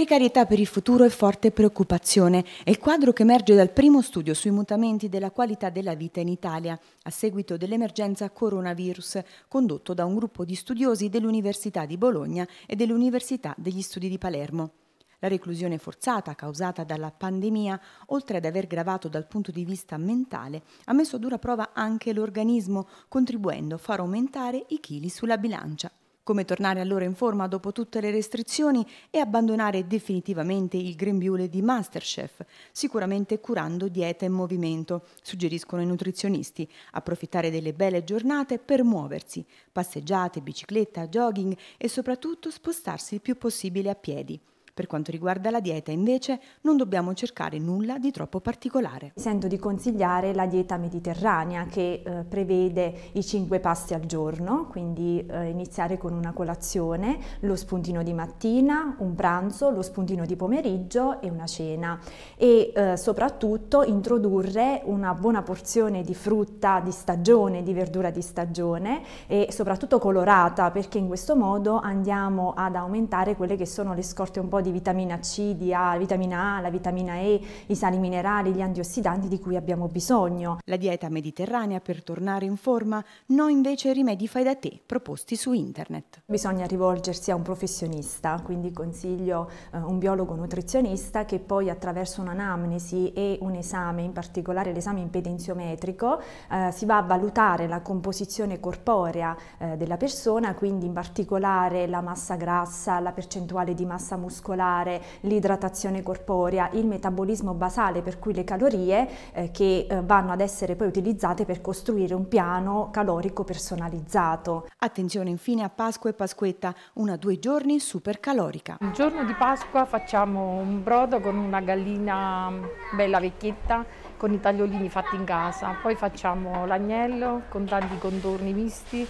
Precarietà per il futuro e forte preoccupazione è il quadro che emerge dal primo studio sui mutamenti della qualità della vita in Italia a seguito dell'emergenza coronavirus condotto da un gruppo di studiosi dell'Università di Bologna e dell'Università degli Studi di Palermo. La reclusione forzata causata dalla pandemia, oltre ad aver gravato dal punto di vista mentale, ha messo a dura prova anche l'organismo, contribuendo a far aumentare i chili sulla bilancia come tornare allora in forma dopo tutte le restrizioni e abbandonare definitivamente il grembiule di Masterchef, sicuramente curando dieta e movimento, suggeriscono i nutrizionisti, approfittare delle belle giornate per muoversi, passeggiate, bicicletta, jogging e soprattutto spostarsi il più possibile a piedi. Per quanto riguarda la dieta, invece, non dobbiamo cercare nulla di troppo particolare. sento di consigliare la dieta mediterranea che eh, prevede i cinque pasti al giorno, quindi eh, iniziare con una colazione, lo spuntino di mattina, un pranzo, lo spuntino di pomeriggio e una cena e eh, soprattutto introdurre una buona porzione di frutta di stagione, di verdura di stagione e soprattutto colorata perché in questo modo andiamo ad aumentare quelle che sono le scorte un po' di di vitamina C, di A, vitamina A, la vitamina E, i sali minerali, gli antiossidanti di cui abbiamo bisogno. La dieta mediterranea per tornare in forma, no invece rimedi fai da te proposti su internet. Bisogna rivolgersi a un professionista, quindi consiglio eh, un biologo nutrizionista che poi attraverso un'anamnesi e un esame, in particolare l'esame impedenziometrico, eh, si va a valutare la composizione corporea eh, della persona, quindi in particolare la massa grassa, la percentuale di massa muscolare, cardiovascolare, l'idratazione corporea, il metabolismo basale per cui le calorie eh, che eh, vanno ad essere poi utilizzate per costruire un piano calorico personalizzato. Attenzione infine a Pasqua e Pasquetta, una due giorni super calorica. Il giorno di Pasqua facciamo un brodo con una gallina mm, bella vecchietta con i tagliolini fatti in casa, poi facciamo l'agnello con tanti contorni misti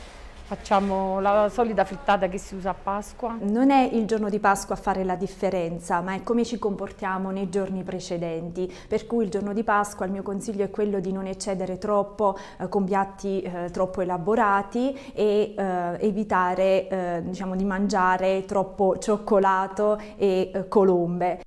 Facciamo la solida frittata che si usa a Pasqua. Non è il giorno di Pasqua a fare la differenza, ma è come ci comportiamo nei giorni precedenti. Per cui il giorno di Pasqua il mio consiglio è quello di non eccedere troppo eh, con piatti eh, troppo elaborati e eh, evitare eh, diciamo, di mangiare troppo cioccolato e eh, colombe.